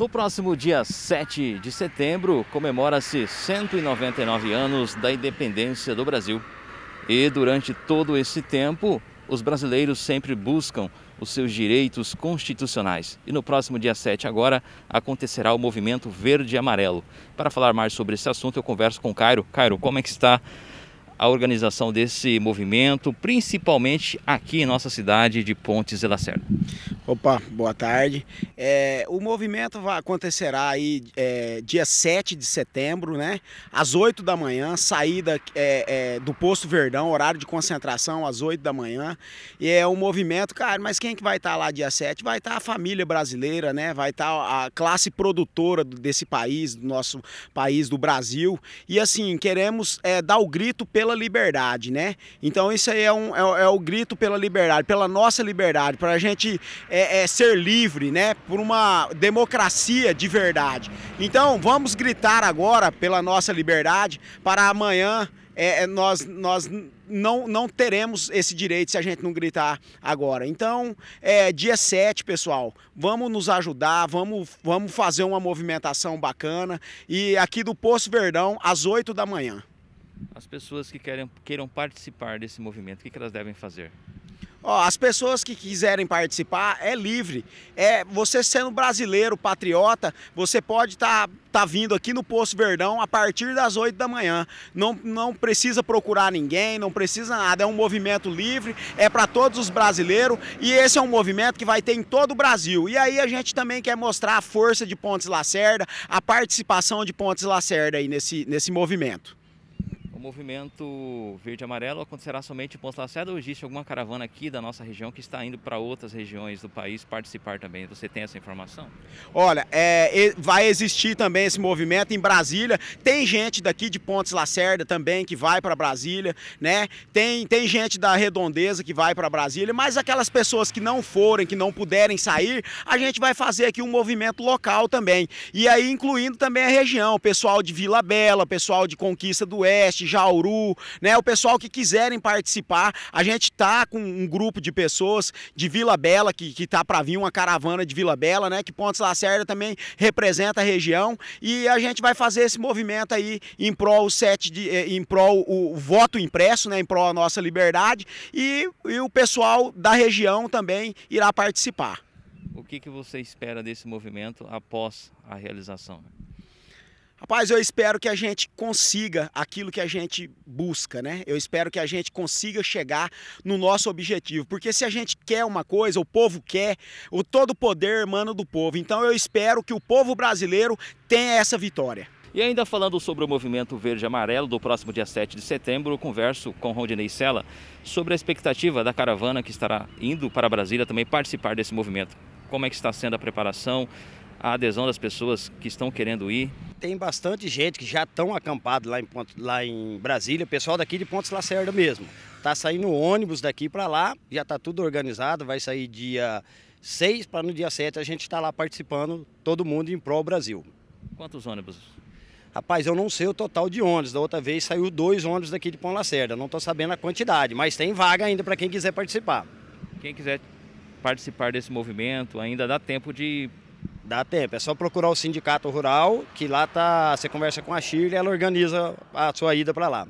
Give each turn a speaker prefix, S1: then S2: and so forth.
S1: No próximo dia 7 de setembro, comemora-se 199 anos da independência do Brasil. E durante todo esse tempo, os brasileiros sempre buscam os seus direitos constitucionais. E no próximo dia 7 agora acontecerá o movimento verde e amarelo. Para falar mais sobre esse assunto, eu converso com Cairo. Cairo, como é que está a organização desse movimento, principalmente aqui em nossa cidade de Pontes e Lacerda?
S2: Opa, boa tarde. É, o movimento vai, acontecerá aí é, dia 7 de setembro, né? Às 8 da manhã, saída é, é do Posto Verdão, horário de concentração às 8 da manhã. E é um movimento, cara, mas quem que vai estar tá lá dia 7? Vai estar tá a família brasileira, né? Vai estar tá a classe produtora desse país, do nosso país, do Brasil. E assim, queremos é, dar o grito pela liberdade, né? Então isso aí é, um, é, é o grito pela liberdade, pela nossa liberdade, para a gente é, é, ser livre, né? Por uma democracia de verdade. Então vamos gritar agora pela nossa liberdade para amanhã é, é nós, nós não, não teremos esse direito se a gente não gritar agora. Então, é, dia 7, pessoal, vamos nos ajudar, vamos, vamos fazer uma movimentação bacana. E aqui do Poço Verdão, às 8 da manhã.
S1: As pessoas que querem, queiram participar desse movimento, o que, que elas devem fazer?
S2: Ó, as pessoas que quiserem participar é livre. É você sendo brasileiro, patriota, você pode estar tá, tá vindo aqui no Poço Verdão a partir das 8 da manhã. Não, não precisa procurar ninguém, não precisa nada. É um movimento livre, é para todos os brasileiros e esse é um movimento que vai ter em todo o Brasil. E aí a gente também quer mostrar a força de Pontes Lacerda, a participação de Pontes Lacerda aí nesse, nesse movimento
S1: movimento verde-amarelo acontecerá somente em Lacerda ou existe alguma caravana aqui da nossa região que está indo para outras regiões do país participar também? Você tem essa informação?
S2: Olha, é, vai existir também esse movimento em Brasília. Tem gente daqui de Pontes Lacerda também que vai para Brasília, né? Tem, tem gente da Redondeza que vai para Brasília, mas aquelas pessoas que não forem, que não puderem sair, a gente vai fazer aqui um movimento local também. E aí incluindo também a região, pessoal de Vila Bela, pessoal de Conquista do Oeste, Jauru, né? O pessoal que quiserem participar, a gente tá com um grupo de pessoas de Vila Bela que, que tá para vir uma caravana de Vila Bela, né? Que Pontes Lacerda também representa a região e a gente vai fazer esse movimento aí em prol o sete de eh, em prol o voto impresso, né? Em prol a nossa liberdade e, e o pessoal da região também irá participar.
S1: O que, que você espera desse movimento após a realização?
S2: Rapaz, eu espero que a gente consiga aquilo que a gente busca, né? Eu espero que a gente consiga chegar no nosso objetivo, porque se a gente quer uma coisa, o povo quer, o todo poder emana do povo. Então eu espero que o povo brasileiro tenha essa vitória.
S1: E ainda falando sobre o movimento verde amarelo do próximo dia 7 de setembro, eu converso com Rondinei Sela sobre a expectativa da caravana que estará indo para Brasília também participar desse movimento. Como é que está sendo a preparação? a adesão das pessoas
S3: que estão querendo ir? Tem bastante gente que já estão acampado lá em, Ponto, lá em Brasília, pessoal daqui de Pontes Lacerda mesmo. está saindo ônibus daqui para lá, já está tudo organizado, vai sair dia 6 para no dia 7 a gente está lá participando, todo mundo em prol Brasil. Quantos ônibus? Rapaz, eu não sei o total de ônibus. Da outra vez saiu dois ônibus daqui de Pão Lacerda. Não estou sabendo a quantidade, mas tem vaga ainda para quem quiser participar. Quem quiser participar desse movimento, ainda dá tempo de Dá tempo, é só procurar o sindicato rural, que lá tá, você conversa com a Shirley, ela organiza a sua ida para lá.